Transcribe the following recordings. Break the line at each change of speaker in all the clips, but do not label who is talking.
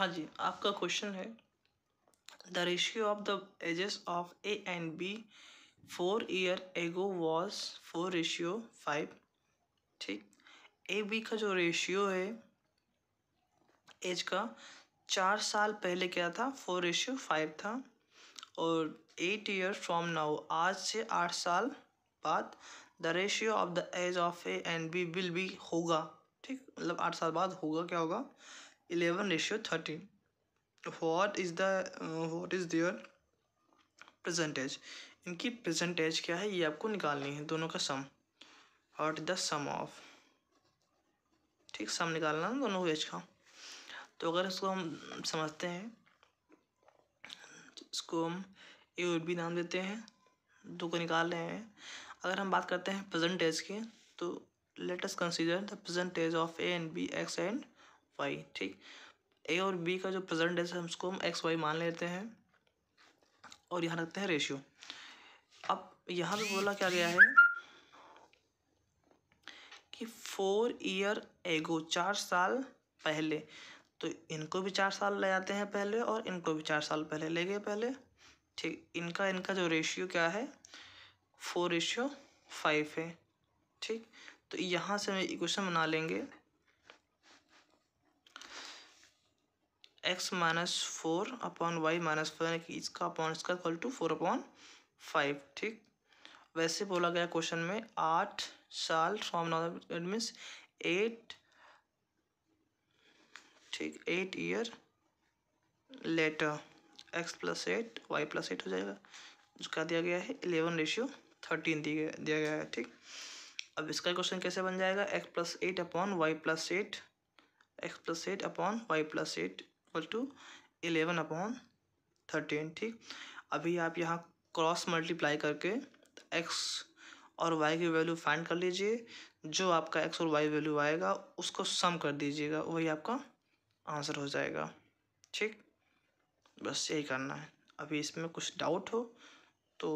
हाँ जी आपका क्वेश्चन है the ratio of the ages of A and B four year ago was four ratio five ठीक A B का जो ratio है एज का चार साल पहले क्या था फोर रेशियो फाइव था और एट ईयर फ्रॉम नाउ आज से आठ साल बाद the ratio of the age of A and B will be होगा ठीक मतलब आठ साल बाद होगा क्या होगा eleven ratio thirteen what is the is their percentage इनकी परसेंटेज क्या है ये आपको निकालनी है दोनों का sum what is the sum of ठीक सम निकालना है दोनों वेज का तो अगर इसको हम समझते हैं इसको हम ए और बी नाम देते हैं दो को निकाल रहे हैं अगर हम बात करते हैं प्रजेंटेज की तो latest consider the percentage of A and B X and Y ठीक ए और बी का जो प्रेजेंट है उसको हम एक्स वाई मान लेते हैं और यहाँ रखते हैं रेशियो अब यहाँ पे बोला क्या गया है कि फोर ईयर एगो चार साल पहले तो इनको भी चार साल ले जाते हैं पहले और इनको भी चार साल पहले ले गए पहले ठीक इनका इनका जो रेशियो क्या है फोर रेशियो फाइव है ठीक तो यहाँ से हम इक्वेशन बना लेंगे X minus four upon Y minus four यानी कि इसका अपॉन इसका equal to four upon five ठीक वैसे बोला गया क्वेश्चन में आठ साल from now it means eight ठीक eight year later X plus eight Y plus eight हो जाएगा उसका दिया गया है इलेवन रेशियो थर्टीन दिया दिया गया है ठीक अब इसका क्वेश्चन कैसे बन जाएगा X plus eight upon Y plus eight X plus eight upon Y plus eight equal to eleven upon thirteen ठीक अभी आप यहाँ क्रॉस मल्टीप्लाई करके एक्स और वाई की वैल्यू फाइंड कर लीजिए जो आपका एक्स और वाई वैल्यू आएगा उसको सम कर दीजिएगा वही आपका आंसर हो जाएगा ठीक बस यही करना है अभी इसमें कुछ डाउट हो तो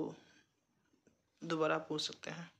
दोबारा पूछ सकते हैं